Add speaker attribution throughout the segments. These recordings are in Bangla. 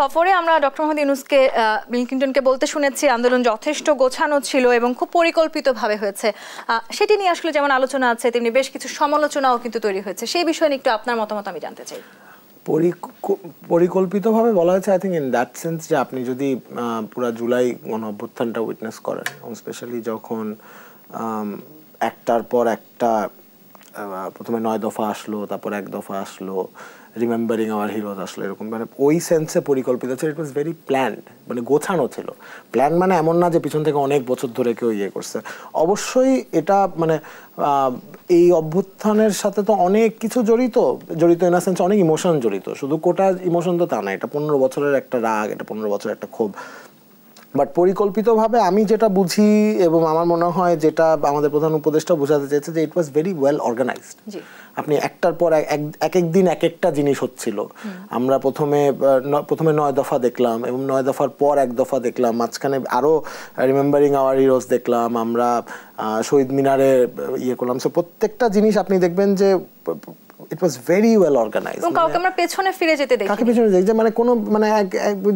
Speaker 1: সফরে আমরা ডক্টর মোহাম্মদ ইউনুসকে ব্লিংকিনটনকে বলতে শুনেছি আন্দোলন যথেষ্ট গোছানো ছিল এবং খুব পরিকল্পিতভাবে হয়েছে সেটি নিয়ে আসলে যেমন আলোচনা আছে তেমনি বেশ কিছু সমালোচনাও কিন্তু তৈরি হয়েছে সেই বিষয়ে একটু আপনার মতামত আমি জানতে চাই
Speaker 2: পরিকল্পিতভাবে বলা হয়েছে I think in that sense যে আপনি যদি পুরো জুলাই গণঅভ্যুত্থানটা উইটনেস করেন এবং স্পেশালি যখন একটার পর একটা প্রথমে নয় দফা আসলো তারপর এক দফা আসলো রিমেম্বারিং আওয়ার হিরোজ আসলো এরকম মানে ওই সেন্সে পরিকল্পিত ছিল ইট ওয়াজ ভেরি প্ল্যান্ড মানে গোছানো ছিল প্ল্যান মানে এমন না যে পিছন থেকে অনেক বছর ধরে কেউ ইয়ে করছে অবশ্যই এটা মানে এই অভ্যুত্থানের সাথে তো অনেক কিছু জড়িত জড়িত ইন সেন্স অনেক ইমোশন জড়িত শুধু কোটা ইমোশন তো তা না এটা পনেরো বছরের একটা রাগ এটা পনেরো বছরের একটা ক্ষোভ বাট পরিকল্পিতভাবে আমি যেটা বুঝি এবং আমার মনে হয় যেটা আমাদের প্রধান উপদেষ্টা বোঝাতে চেয়েছে যে it was very well organised আপনি একটার পর এক এক দিন এক একটা জিনিস হচ্ছিল আমরা প্রথমে প্রথমে নয় দফা দেখলাম এবং নয় দফার পর এক দফা দেখলাম মাঝখানে আরও রিমেম্বারিং আওয়ার হিরোজ দেখলাম আমরা শহীদ মিনারে ইয়ে করলাম সো প্রত্যেকটা জিনিস আপনি দেখবেন যে it was very well organised কাউকে মানে আমরা পেছনে ফিরে যেতে দেখি কাউকে পেছনে দেখি যে মানে কোনো মানে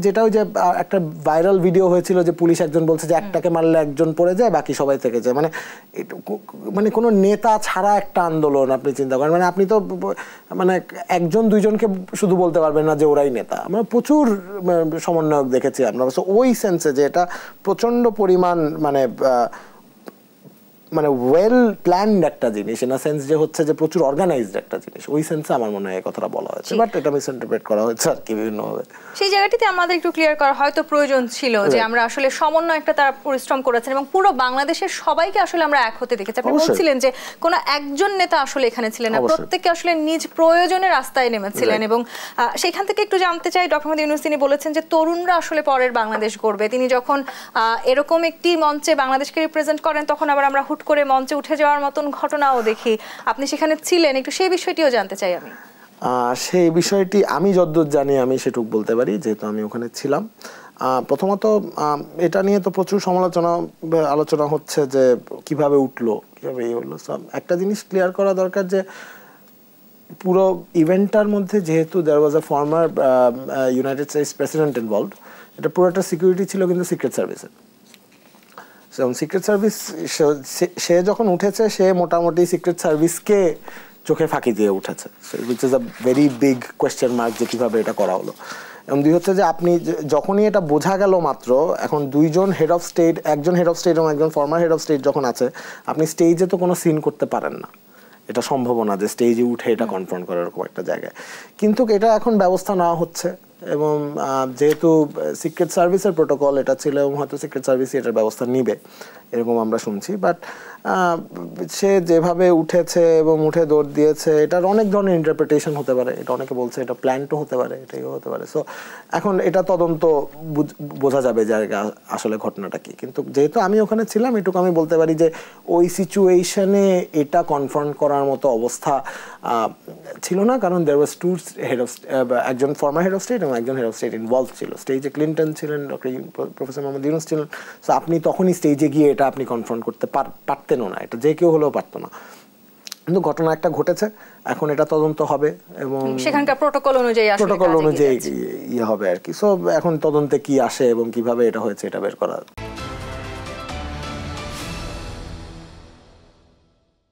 Speaker 2: যেটা ওই যে একটা ভাইরাল ভিডিও হয়েছিল যে পুলিশ একজন বলছে যে একটাকে মারলে একজন পড়ে যায় বাকি সবাই থেকে যায় মানে মানে কোনো নেতা ছাড়া একটা আন্দোলন আপনি চিন্তা করেন মানে আপনি তো মানে একজন দুইজনকে শুধু বলতে পারবেন না যে ওরাই নেতা মানে প্রচুর সমন্বয়ক দেখেছি আমরা ওই সেন্সে যে এটা প্রচণ্ড পরিমাণ মানে মানে ওয়েল প্ল্যান্ড একটা জিনিস ইন সেন্স যে হচ্ছে যে প্রচুর অর্গানাইজড একটা জিনিস ওই সেন্সে আমার মনে হয় কথাটা বলা হয়েছে বাট এটা মিসইন্টারপ্রেট করা হয়েছে আর কি বিভিন্ন ভাবে
Speaker 1: সেই জায়গাটিতে আমাদের একটু ক্লিয়ার করা হয়তো প্রয়োজন ছিল যে আমরা আসলে সমন্বয় একটা তারা পরিশ্রম করেছেন এবং পুরো বাংলাদেশের সবাইকে আসলে আমরা এক হতে দেখেছি আপনি বলছিলেন যে কোন একজন নেতা আসলে এখানে ছিলেন না প্রত্যেককে আসলে নিজ প্রয়োজনের রাস্তায় নেমেছিলেন এবং সেখান থেকে একটু জানতে চাই ডক্টর মোহাম্মদ ইউনুস তিনি বলেছেন যে তরুণরা আসলে পরের বাংলাদেশ গড়বে তিনি যখন এরকম একটি মঞ্চে বাংলাদেশকে রিপ্রেজেন্ট করেন তখন আবার আমরা হুট করে মঞ্চে উঠে যাওয়ার মতন ঘটনাও দেখি আপনি সেখানে ছিলেন একটু সেই বিষয়টিও জানতে চাই আমি
Speaker 2: সেই বিষয়টি আমি যদ্দূর জানি আমি সেটুক বলতে পারি যেহেতু আমি ওখানে ছিলাম প্রথমত এটা নিয়ে তো প্রচুর সমালোচনা আলোচনা হচ্ছে যে কিভাবে উঠলো কিভাবে ইয়ে হলো সব একটা জিনিস ক্লিয়ার করা দরকার যে পুরো ইভেন্টটার মধ্যে যেহেতু there was a former United States president involve এটা পুরো একটা সিকিউরিটি ছিল কিন্তু সিক্রেট সার্ভিসের যেমন সিক্রেট সার্ভিস সে যখন উঠেছে সে মোটামুটি সিক্রেট সার্ভিসকে চোখে ফাঁকি দিয়ে উঠেছে which is a very big question mark যে কীভাবে এটা করা হলো এবং দুই হচ্ছে যে আপনি যখনই এটা বোঝা গেল মাত্র এখন দুইজন হেড অফ স্টেট একজন হেড অফ স্টেট এবং একজন ফর্মার হেড অফ স্টেট যখন আছে আপনি স্টেজে তো কোনো সিন করতে পারেন না এটা না যে স্টেজে উঠে এটা কনফার্ম করার এরকম একটা জায়গায় কিন্তু এটা এখন ব্যবস্থা নেওয়া হচ্ছে এবং যেহেতু সিক্রেট সার্ভিসের প্রোটোকল এটা ছিল এবং হয়তো সিক্রেট সার্ভিসই এটার ব্যবস্থা নিবে এরকম আমরা শুনছি বাট সে যেভাবে উঠেছে এবং উঠে দৌড় দিয়েছে এটার অনেক ধরনের ইন্টারপ্রিটেশন হতে পারে এটা অনেকে বলছে এটা প্ল্যানটো হতে পারে এটাইও হতে পারে সো এখন এটা তদন্ত বোঝা যাবে যে আসলে ঘটনাটা কি কিন্তু যেহেতু আমি ওখানে ছিলাম এটুকু আমি বলতে পারি যে ওই সিচুয়েশনে এটা কনফার্ম করার মতো অবস্থা ছিল না কারণ there was two head of একজন ফর্মার হেড অফ স্টেট এবং একজন হেড অফ স্টেট ইনভলভ ছিল স্টেজে ক্লিন্টন ছিলেন ডক্টর প্রফেসর মোহাম্মদ ইউনুস ছিলেন সো আপনি তখনই স্টেজে গিয়ে এটা আপনি কনফ্রন্ট করতে পারতেনও না এটা যে কেউ হলেও পারতো না কিন্তু ঘটনা একটা ঘটেছে এখন এটা তদন্ত হবে এবং সেখানকার
Speaker 1: প্রোটোকল অনুযায়ী প্রোটোকল অনুযায়ী
Speaker 2: ইয়ে হবে আর কি সো এখন তদন্তে কি আসে এবং কিভাবে এটা হয়েছে এটা বের করা